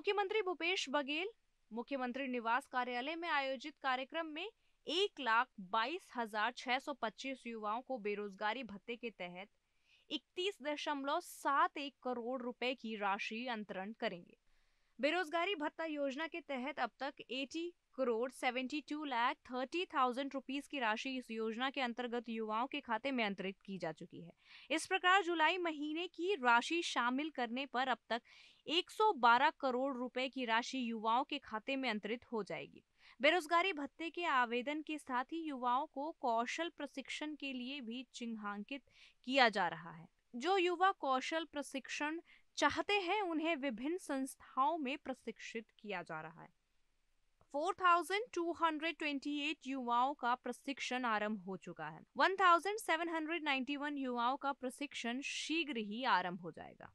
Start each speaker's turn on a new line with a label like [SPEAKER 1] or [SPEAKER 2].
[SPEAKER 1] मुख्यमंत्री भूपेश बघेल मुख्यमंत्री निवास कार्यालय में आयोजित कार्यक्रम में एक लाख बाईस हजार छह सौ पच्चीस युवाओं को बेरोजगारी भत्ते के तहत इकतीस दशमलव सात एक करोड़ रुपए की राशि अंतरण करेंगे बेरोजगारी भत्ता योजना के तहत अब तक 80 crore 72 lakh thirty thousand rupees की राशि इस योजना के अंतर्गत युवाओं के खाते में अंतरित की जा चुकी है इस प्रकार जुलाई महीने की राशि शामिल करने पर अब तक 112 करोड़ रुपए की राशि युवाओं के खाते में अंतरित हो जाएगी बेरोजगारी भत्ते के आवेदन के साथ ही युवाओं को कौशल प्रशिक्षण के लिए भी चिन्हांकित किया जा रहा है जो युवा कौशल प्रशिक्षण चाहते हैं उन्हें विभिन्न संस्थाओं में प्रशिक्षित किया जा रहा है 4,228 युवाओं का प्रशिक्षण आरंभ हो चुका है 1,791 युवाओं का प्रशिक्षण शीघ्र ही आरंभ हो जाएगा